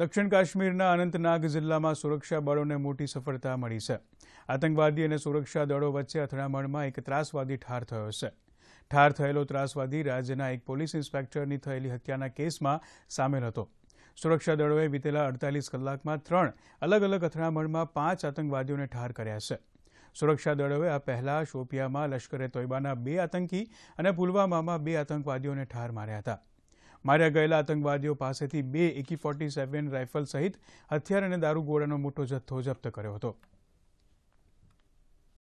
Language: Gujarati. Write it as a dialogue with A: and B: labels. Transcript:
A: દક્ષિણ કાશ્મીરના અનંતનાગ જિલ્લામાં સુરક્ષા બળોને મોટી સફળતા મળી છે આતંકવાદી અને સુરક્ષા દળો વચ્ચે અથડામણમાં એક ત્રાસવાદી ઠાર થયો છે ઠાર થયેલો ત્રાસવાદી રાજ્યના એક પોલીસ ઇન્સ્પેક્ટરની થયેલી હત્યાના કેસમાં સામેલ હતો સુરક્ષા દળોએ વિતેલા અડતાલીસ કલાકમાં ત્રણ અલગ અલગ અથડામણમાં પાંચ આતંકવાદીઓને ઠાર કર્યા છે સુરક્ષા દળોએ આ પહેલા શોપિયામાં લશ્કરે તોયબાના બે આતંકી અને પુલવામામાં બે આતંકવાદીઓને ઠાર માર્યા હતા માર્યા ગયેલા આતંકવાદીઓ પાસેથી બે એકી ફોર્ટી સેવન રાઇફલ સહિત હથિયાર અને દારૂગોળાનો મોટો જથ્થો જપ્ત કર્યો હતો